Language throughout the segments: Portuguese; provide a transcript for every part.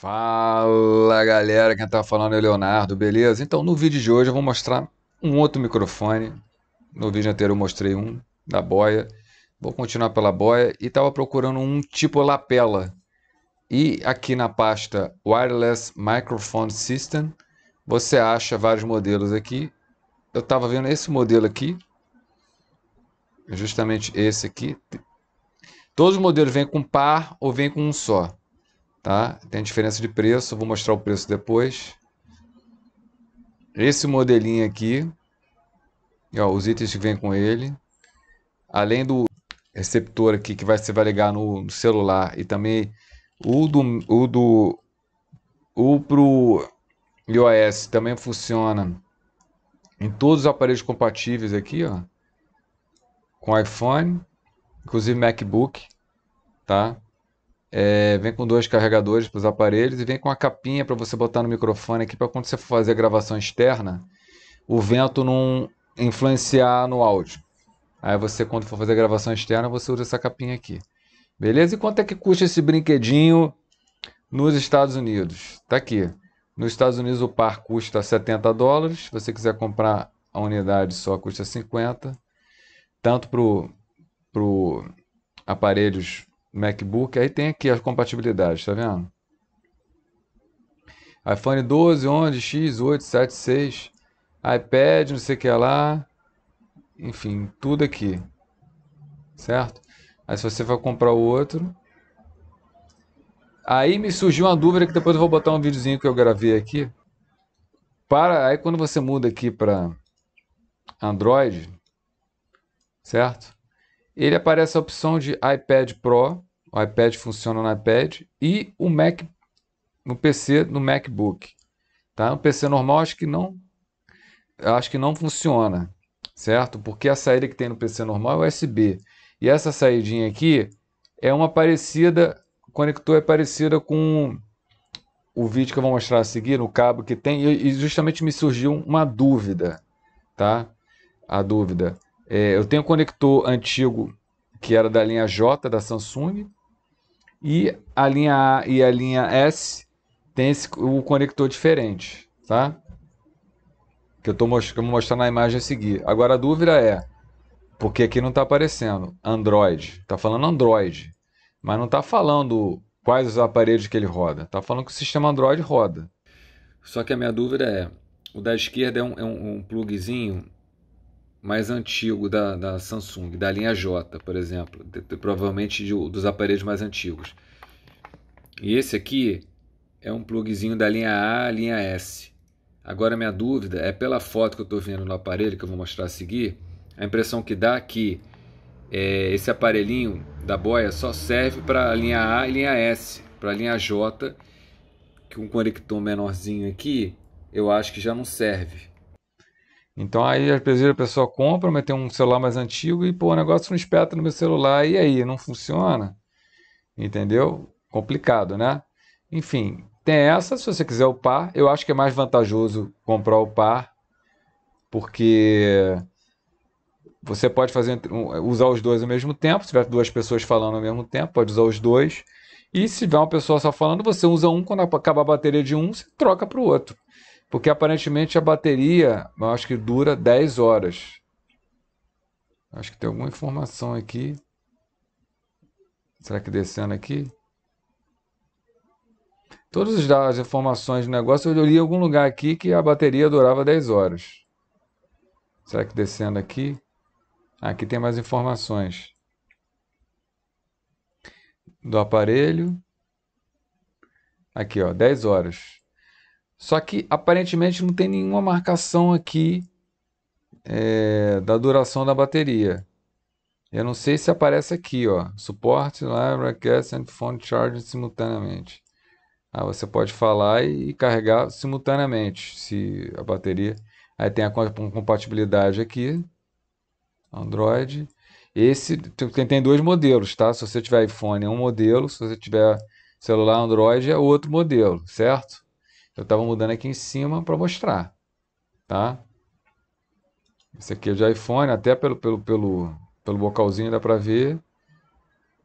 Fala galera, quem tá falando é o Leonardo, beleza? Então no vídeo de hoje eu vou mostrar um outro microfone. No vídeo anterior eu mostrei um da boia. Vou continuar pela boia e tava procurando um tipo lapela. E aqui na pasta Wireless Microphone System você acha vários modelos aqui. Eu tava vendo esse modelo aqui, justamente esse aqui. Todos os modelos vêm com par ou vêm com um só. Tá? Tem a diferença de preço, vou mostrar o preço depois. Esse modelinho aqui, e, ó, os itens que vem com ele, além do receptor aqui que vai se vai ligar no, no celular e também o do o do o pro iOS também funciona em todos os aparelhos compatíveis aqui, ó, com iPhone, inclusive MacBook, tá? É, vem com dois carregadores para os aparelhos e vem com a capinha para você botar no microfone aqui para quando você for fazer a gravação externa, o vento não influenciar no áudio. Aí você, quando for fazer a gravação externa, você usa essa capinha aqui. Beleza? E quanto é que custa esse brinquedinho nos Estados Unidos? Tá aqui. Nos Estados Unidos o par custa 70 dólares. Se você quiser comprar a unidade só, custa 50. Tanto para pro aparelhos MacBook. Aí tem aqui as compatibilidades, tá vendo? iPhone 12, 11, X, 8, 7, 6, iPad, não sei o que é lá. Enfim, tudo aqui. Certo? Aí se você vai comprar o outro. Aí me surgiu uma dúvida que depois eu vou botar um videozinho que eu gravei aqui. Para, aí quando você muda aqui para Android, certo? ele aparece a opção de iPad Pro, o iPad funciona no iPad, e o Mac, no PC, no MacBook. Tá? No PC normal acho que não, acho que não funciona, certo? Porque a saída que tem no PC normal é USB. E essa saidinha aqui é uma parecida, o conector é parecida com o vídeo que eu vou mostrar a seguir, no cabo que tem, e justamente me surgiu uma dúvida, tá? A dúvida. É, eu tenho um conector antigo que era da linha J da Samsung e a linha A e a linha S tem esse, o conector diferente, tá? Que eu, tô, que eu vou mostrar na imagem a seguir. Agora a dúvida é, porque aqui não está aparecendo Android, está falando Android, mas não está falando quais os aparelhos que ele roda, está falando que o sistema Android roda. Só que a minha dúvida é, o da esquerda é um, é um, um plugzinho mais antigo da, da Samsung, da linha J, por exemplo, de, de, provavelmente de, dos aparelhos mais antigos. E esse aqui é um plugzinho da linha A, linha S. Agora minha dúvida é pela foto que eu estou vendo no aparelho que eu vou mostrar a seguir, a impressão que dá é que é, esse aparelhinho da boia só serve para a linha A e linha S, para a linha J, que um conector menorzinho aqui, eu acho que já não serve. Então aí às vezes a pessoa compra, mas tem um celular mais antigo e pô, o negócio não espeta no meu celular e aí não funciona. Entendeu? Complicado, né? Enfim, tem essa, se você quiser o par, eu acho que é mais vantajoso comprar o par, porque você pode fazer usar os dois ao mesmo tempo, se tiver duas pessoas falando ao mesmo tempo, pode usar os dois. E se tiver uma pessoa só falando, você usa um, quando acabar a bateria de um, você troca para o outro. Porque aparentemente a bateria, eu acho que dura 10 horas. Acho que tem alguma informação aqui. Será que descendo aqui? Todas as informações do negócio, eu li em algum lugar aqui que a bateria durava 10 horas. Será que descendo aqui? Ah, aqui tem mais informações do aparelho. Aqui, ó, 10 horas. Só que aparentemente não tem nenhuma marcação aqui é, da duração da bateria. Eu não sei se aparece aqui, ó. Suporte, live, request and phone charge simultaneamente. Ah, você pode falar e carregar simultaneamente se a bateria. Aí tem a compatibilidade aqui. Android. Esse tem, tem dois modelos, tá? Se você tiver iPhone é um modelo, se você tiver celular Android é outro modelo, certo? Eu estava mudando aqui em cima para mostrar, tá? Esse aqui é de iPhone, até pelo, pelo, pelo, pelo bocalzinho dá para ver.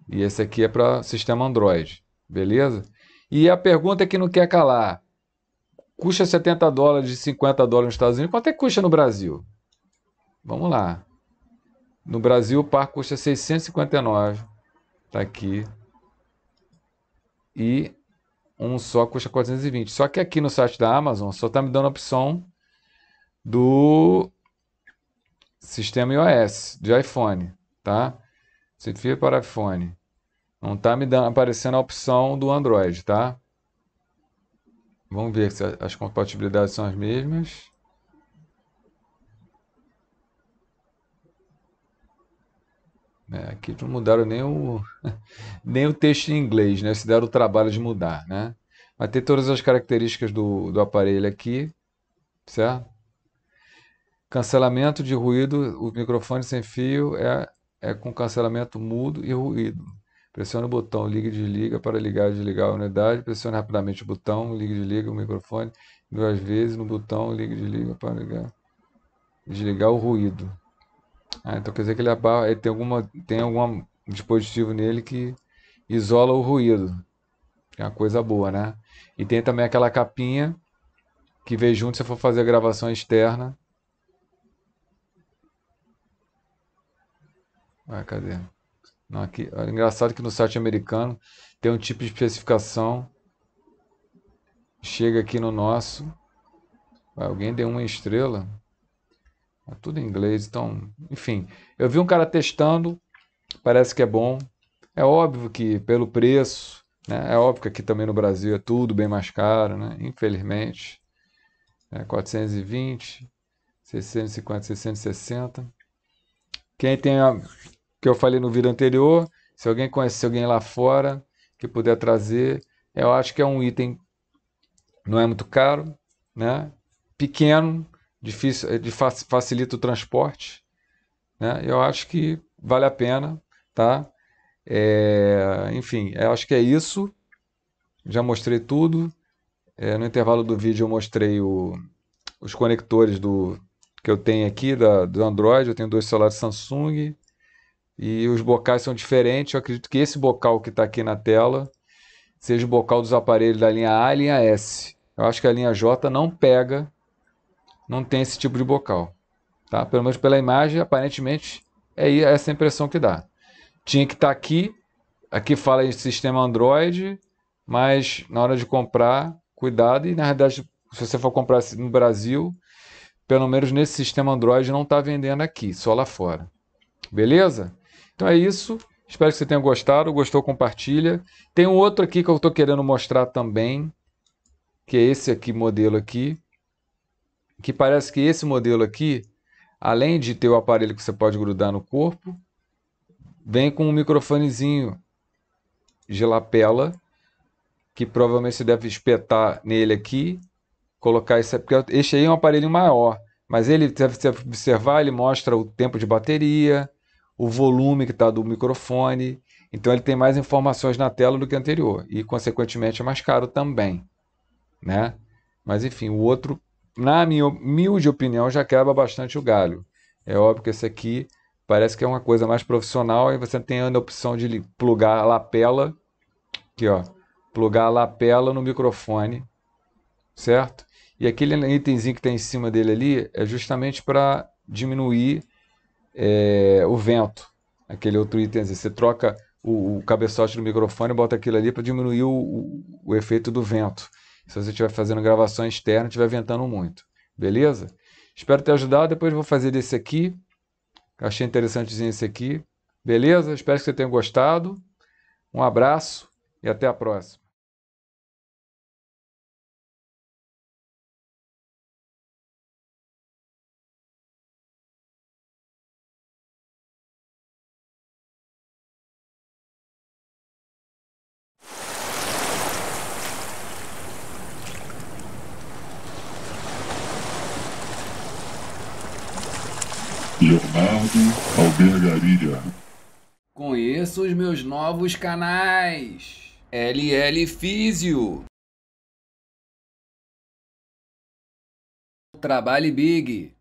E esse aqui é para sistema Android, beleza? E a pergunta é que não quer calar. Custa 70 dólares, 50 dólares nos Estados Unidos. Quanto é que custa no Brasil? Vamos lá. No Brasil o par custa 659. Tá aqui. E um só custa 420. Só que aqui no site da Amazon só está me dando a opção do sistema iOS, de iPhone, tá? Certifica para iPhone. Não está me dando, aparecendo a opção do Android, tá? Vamos ver se as compatibilidades são as mesmas. Né? Aqui não mudaram nem o, nem o texto em inglês, né? se deram o trabalho de mudar. Né? Vai ter todas as características do, do aparelho aqui, certo? Cancelamento de ruído, o microfone sem fio é, é com cancelamento mudo e ruído. Pressione o botão liga e desliga para ligar e desligar a unidade. Pressione rapidamente o botão liga e desliga o microfone duas vezes no botão liga e desliga para ligar. Desligar o ruído. Ah, então quer dizer que ele, ele tem alguma tem algum dispositivo nele que isola o ruído. É uma coisa boa, né? E tem também aquela capinha que vem junto se for fazer a gravação externa. vai ah, cadê? Não, aqui, é engraçado que no site americano tem um tipo de especificação. Chega aqui no nosso. alguém deu uma estrela? É tudo em inglês, então, enfim. Eu vi um cara testando, parece que é bom. É óbvio que pelo preço, né? É óbvio que aqui também no Brasil é tudo bem mais caro, né? Infelizmente. É 420, 650, 660. Quem tem a, que eu falei no vídeo anterior, se alguém conhecer alguém lá fora que puder trazer, eu acho que é um item não é muito caro, né? Pequeno, difícil, eh, facilita o transporte. Né? Eu acho que vale a pena, tá? É, enfim, eu acho que é isso. Já mostrei tudo. É, no intervalo do vídeo eu mostrei o, os conectores do que eu tenho aqui da, do Android. Eu tenho dois celulares Samsung e os bocais são diferentes. Eu acredito que esse bocal que está aqui na tela seja o bocal dos aparelhos da linha A e linha S. Eu acho que a linha J não pega não tem esse tipo de bocal. Tá? Pelo menos pela imagem, aparentemente, é essa impressão que dá. Tinha que estar tá aqui, aqui fala em sistema Android, mas na hora de comprar, cuidado. E na realidade, se você for comprar no Brasil, pelo menos nesse sistema Android não está vendendo aqui, só lá fora. Beleza? Então é isso. Espero que você tenha gostado. Gostou, compartilha. Tem um outro aqui que eu estou querendo mostrar também, que é esse aqui, modelo aqui que parece que esse modelo aqui, além de ter o aparelho que você pode grudar no corpo, vem com um microfonezinho de lapela, que provavelmente você deve espetar nele aqui, colocar esse, porque esse aí é um aparelho maior, mas ele, se observar, ele mostra o tempo de bateria, o volume que está do microfone, então ele tem mais informações na tela do que anterior, e consequentemente é mais caro também, né? Mas enfim, o outro na minha humilde opinião, já quebra bastante o galho. É óbvio que esse aqui parece que é uma coisa mais profissional e você tem a opção de plugar a lapela, aqui ó, plugar a lapela no microfone, certo? E aquele itemzinho que tem em cima dele ali é justamente para diminuir é, o vento. Aquele outro itemzinho, você troca o, o, cabeçote do microfone e bota aquilo ali para diminuir o, o, o efeito do vento se você estiver fazendo gravação externa estiver ventando muito. Beleza? Espero ter ajudado. Depois vou fazer desse aqui. Achei interessantezinho esse aqui. Beleza? Espero que você tenha gostado. Um abraço e até a próxima. Leonardo Albergaria. Conheça os meus novos canais. LL Físio. Trabalhe Big.